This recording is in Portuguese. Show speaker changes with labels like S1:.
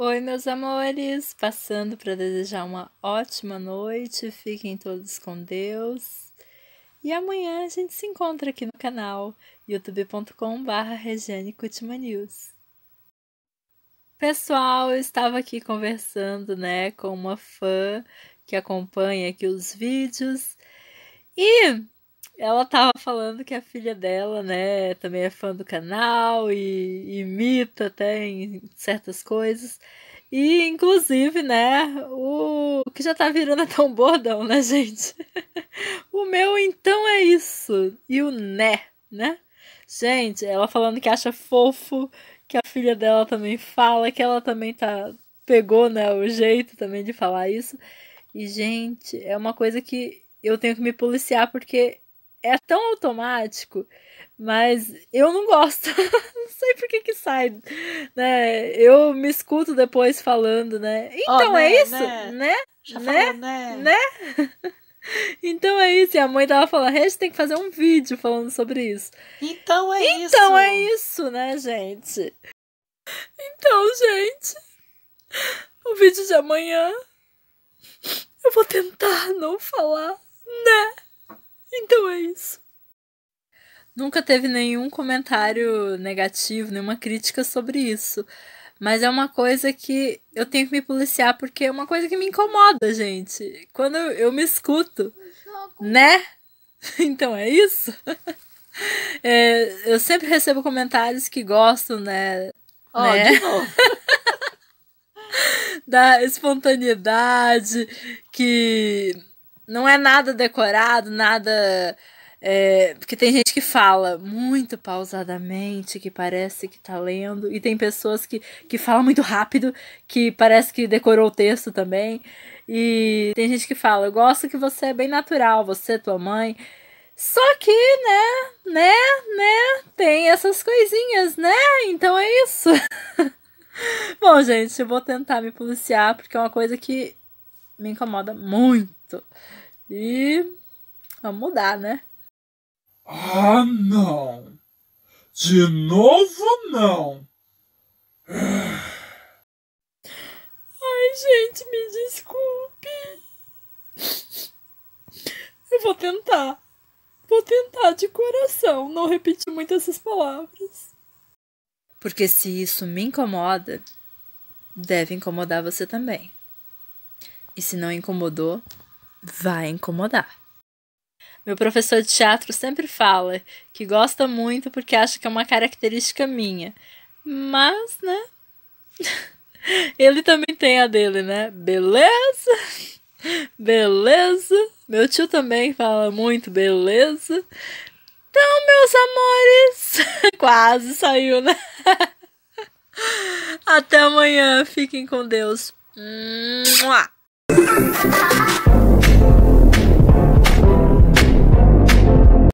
S1: Oi, meus amores! Passando para desejar uma ótima noite, fiquem todos com Deus. E amanhã a gente se encontra aqui no canal youtube.com.br Regiane News. Pessoal, eu estava aqui conversando né, com uma fã que acompanha aqui os vídeos e ela tava falando que a filha dela, né, também é fã do canal e imita até em certas coisas. E, inclusive, né, o, o que já tá virando até um bordão, né, gente? o meu então é isso. E o né, né? Gente, ela falando que acha fofo, que a filha dela também fala, que ela também tá pegou, né, o jeito também de falar isso. E gente, é uma coisa que eu tenho que me policiar porque é tão automático, mas eu não gosto. não sei por que que sai, né? Eu me escuto depois falando, né? Então oh, né, é isso, né? Né? Já né? Falou, né? né? Então é isso, e a mãe tava falando, a gente tem que fazer um vídeo falando sobre isso. Então é então isso. Então é isso, né, gente? Então, gente, o vídeo de amanhã eu vou tentar não falar então é isso. Nunca teve nenhum comentário negativo, nenhuma crítica sobre isso. Mas é uma coisa que eu tenho que me policiar porque é uma coisa que me incomoda, gente. Quando eu me escuto, né? Então é isso. É, eu sempre recebo comentários que gostam, né? Ó, oh, né? de novo. da espontaneidade, que não é nada decorado, nada. É, porque tem gente que fala muito pausadamente, que parece que tá lendo, e tem pessoas que, que falam muito rápido, que parece que decorou o texto também. E tem gente que fala: Eu gosto que você é bem natural, você, tua mãe. Só que, né, né, né, tem essas coisinhas, né? Então é isso. Bom, gente, eu vou tentar me policiar, porque é uma coisa que me incomoda muito. E vamos mudar, né? Ah, não! De novo, não! Ai, gente, me desculpe! Eu vou tentar. Vou tentar de coração não repetir muito essas palavras. Porque se isso me incomoda, deve incomodar você também. E se não incomodou, vai incomodar. Meu professor de teatro sempre fala que gosta muito porque acha que é uma característica minha. Mas, né? Ele também tem a dele, né? Beleza? Beleza? Meu tio também fala muito, beleza? Então, meus amores, quase saiu, né? Até amanhã, fiquem com Deus. Mua!